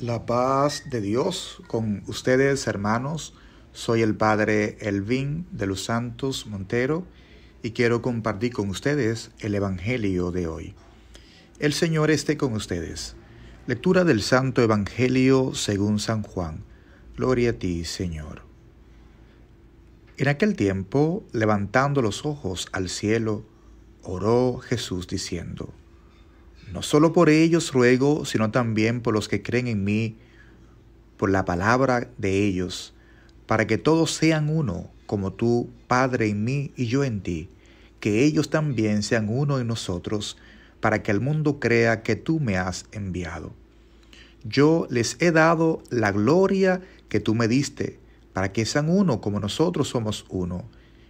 La paz de Dios con ustedes, hermanos. Soy el Padre Elvin de los Santos Montero y quiero compartir con ustedes el Evangelio de hoy. El Señor esté con ustedes. Lectura del Santo Evangelio según San Juan. Gloria a ti, Señor. En aquel tiempo, levantando los ojos al cielo, oró Jesús diciendo, no solo por ellos ruego, sino también por los que creen en mí, por la palabra de ellos, para que todos sean uno, como tú, Padre, en mí y yo en ti, que ellos también sean uno en nosotros, para que el mundo crea que tú me has enviado. Yo les he dado la gloria que tú me diste, para que sean uno como nosotros somos uno,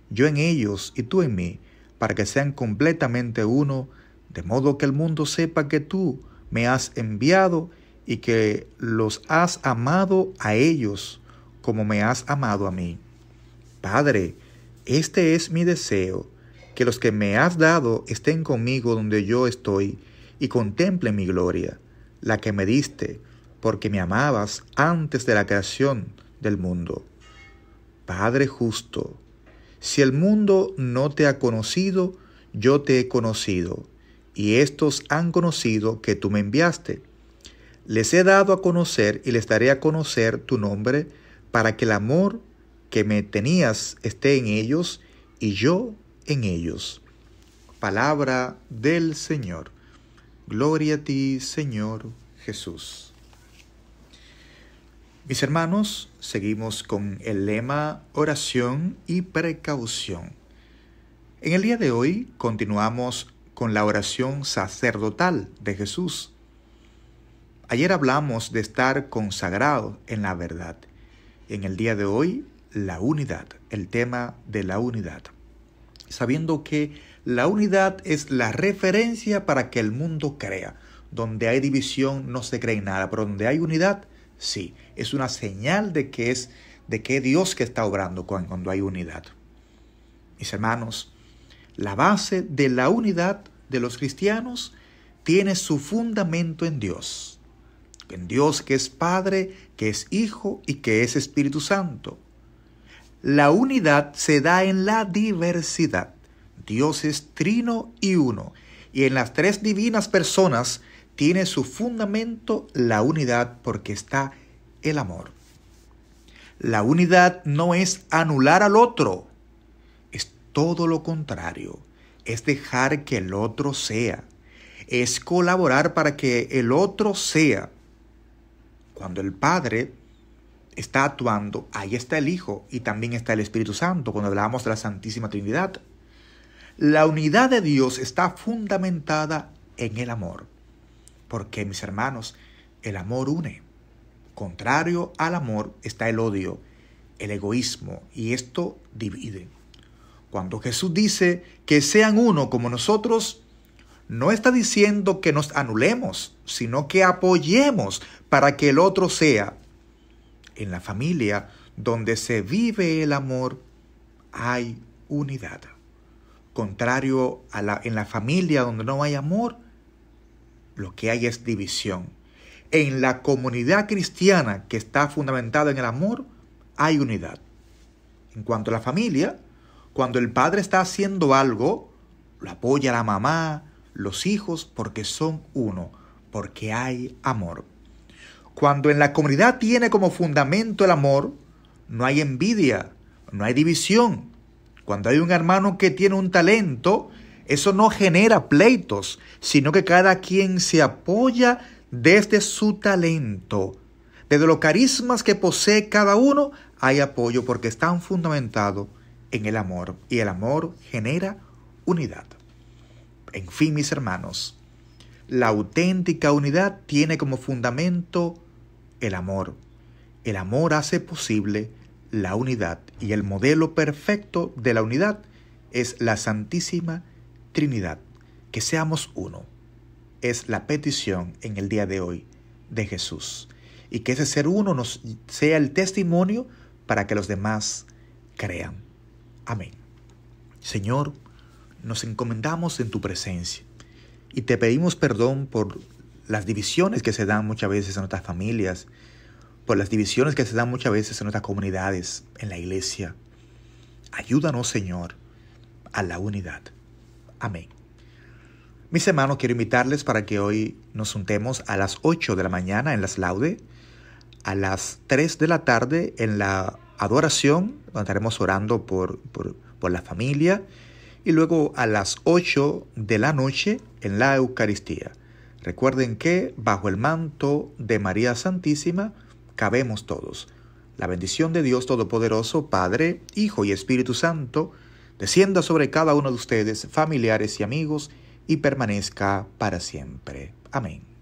yo en ellos y tú en mí, para que sean completamente uno, de modo que el mundo sepa que tú me has enviado y que los has amado a ellos como me has amado a mí. Padre, este es mi deseo, que los que me has dado estén conmigo donde yo estoy y contemplen mi gloria, la que me diste, porque me amabas antes de la creación del mundo. Padre justo, si el mundo no te ha conocido, yo te he conocido y estos han conocido que tú me enviaste. Les he dado a conocer y les daré a conocer tu nombre, para que el amor que me tenías esté en ellos y yo en ellos. Palabra del Señor. Gloria a ti, Señor Jesús. Mis hermanos, seguimos con el lema oración y precaución. En el día de hoy continuamos con la oración sacerdotal de Jesús. Ayer hablamos de estar consagrado en la verdad. En el día de hoy, la unidad, el tema de la unidad. Sabiendo que la unidad es la referencia para que el mundo crea. Donde hay división no se cree nada, pero donde hay unidad, sí. Es una señal de que es de que Dios que está obrando cuando hay unidad. Mis hermanos, la base de la unidad de los cristianos tiene su fundamento en Dios, en Dios que es Padre, que es Hijo y que es Espíritu Santo. La unidad se da en la diversidad. Dios es trino y uno, y en las tres divinas personas tiene su fundamento la unidad porque está el amor. La unidad no es anular al otro, todo lo contrario, es dejar que el otro sea, es colaborar para que el otro sea. Cuando el Padre está actuando, ahí está el Hijo y también está el Espíritu Santo, cuando hablamos de la Santísima Trinidad. La unidad de Dios está fundamentada en el amor, porque mis hermanos, el amor une. Contrario al amor está el odio, el egoísmo, y esto divide. Cuando Jesús dice que sean uno como nosotros, no está diciendo que nos anulemos, sino que apoyemos para que el otro sea. En la familia donde se vive el amor, hay unidad. Contrario a la, en la familia donde no hay amor, lo que hay es división. En la comunidad cristiana que está fundamentada en el amor, hay unidad. En cuanto a la familia, cuando el padre está haciendo algo, lo apoya la mamá, los hijos, porque son uno, porque hay amor. Cuando en la comunidad tiene como fundamento el amor, no hay envidia, no hay división. Cuando hay un hermano que tiene un talento, eso no genera pleitos, sino que cada quien se apoya desde su talento. Desde los carismas que posee cada uno, hay apoyo porque están fundamentados en el amor y el amor genera unidad. En fin, mis hermanos, la auténtica unidad tiene como fundamento el amor. El amor hace posible la unidad y el modelo perfecto de la unidad es la Santísima Trinidad. Que seamos uno. Es la petición en el día de hoy de Jesús. Y que ese ser uno nos sea el testimonio para que los demás crean. Amén. Señor, nos encomendamos en tu presencia y te pedimos perdón por las divisiones que se dan muchas veces en nuestras familias, por las divisiones que se dan muchas veces en nuestras comunidades, en la iglesia. Ayúdanos, Señor, a la unidad. Amén. Mis hermanos, quiero invitarles para que hoy nos juntemos a las 8 de la mañana en las laude, a las 3 de la tarde en la adoración, donde estaremos orando por, por la familia, y luego a las 8 de la noche en la Eucaristía. Recuerden que bajo el manto de María Santísima cabemos todos. La bendición de Dios Todopoderoso, Padre, Hijo y Espíritu Santo, descienda sobre cada uno de ustedes, familiares y amigos, y permanezca para siempre. Amén.